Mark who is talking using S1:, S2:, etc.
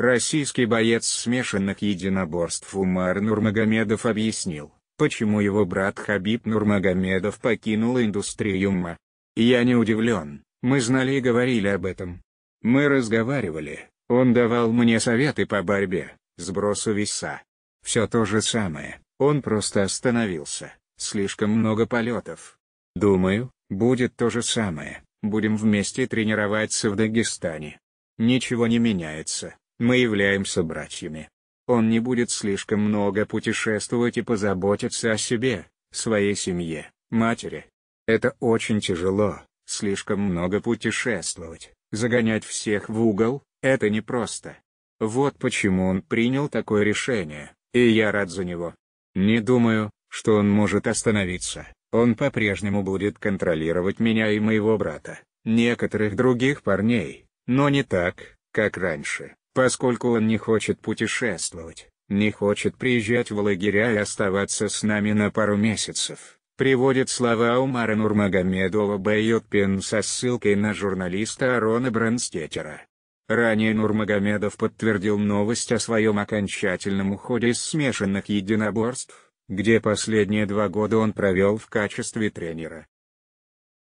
S1: Российский боец смешанных единоборств Умар Нурмагомедов объяснил, почему его брат Хабиб Нурмагомедов покинул индустрию ММА. Я не удивлен, мы знали и говорили об этом. Мы разговаривали, он давал мне советы по борьбе, сбросу веса. Все то же самое, он просто остановился, слишком много полетов. Думаю, будет то же самое, будем вместе тренироваться в Дагестане. Ничего не меняется, мы являемся братьями. Он не будет слишком много путешествовать и позаботиться о себе, своей семье, матери. Это очень тяжело, слишком много путешествовать, загонять всех в угол, это непросто. Вот почему он принял такое решение, и я рад за него. Не думаю, что он может остановиться, он по-прежнему будет контролировать меня и моего брата, некоторых других парней, но не так, как раньше. Поскольку он не хочет путешествовать, не хочет приезжать в лагеря и оставаться с нами на пару месяцев, приводит слова Умара Нурмагомедова Бейотпин со ссылкой на журналиста Арона Бранстетера. Ранее Нурмагомедов подтвердил новость о своем окончательном уходе из смешанных единоборств, где последние два года он провел в качестве тренера.